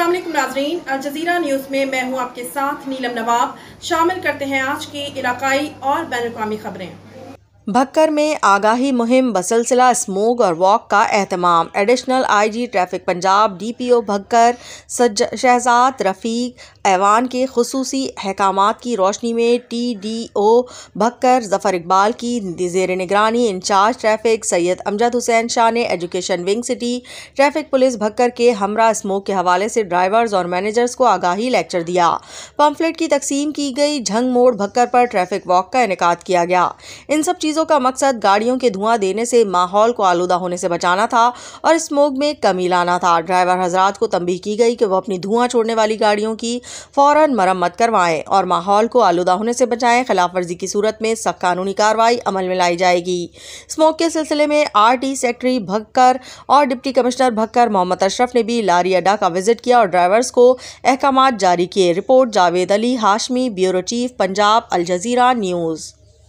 असलम नाजरीन Al Jazeera news में मैं हूँ आपके साथ नीलम नवाब शामिल करते हैं आज की इलाकाई और बैन अवी खबरें भक्कर में आगाही मुहिम बसलसिला स्मोग और वॉक का अहतमाम additional IG traffic Punjab DPO Bhakkar Shahzad Rafiq ऐवान के खसूसी अहकाम की रोशनी में T D O Bhakkar Zafar Iqbal की जेर निगरानी इंचार्ज ट्रैफिक सैयद अमजद हुसैन शाह ने education wing city traffic police Bhakkar के हमरा स्मोक के हवाले से ड्राइवर्स और मैनेजर्स को आगाही लेक्चर दिया पम्फलेट की तकसीम की गई झंग मोड़ भक्कर पर ट्रैफिक वॉक का इनका किया गया इन सब चीज़ों का मकसद गाड़ियों के धुआं देने से माहौल को आलूदा होने से बचाना था और स्मोक में कमी लाना था ड्राइवर हजरात को तंबी की गई कि वह अपनी धुआं छोड़ने वाली गाड़ियों की फौरन मरम्मत करवाएं और माहौल को आलूदा होने से बचाएं खिलाफ वर्जी की सूरत में सख्त कानूनी कार्रवाई अमल में लाई जाएगी स्मोक के सिलसिले में आर टी सेक्रेटरी भक्कर और डिप्टी कमिश्नर भक्कर मोहम्मद अशरफ ने भी लारी अड्डा का विजिट किया और ड्राइवर्स को अहकाम जारी किए report Javed Ali Hashmi bureau chief Punjab Al Jazeera news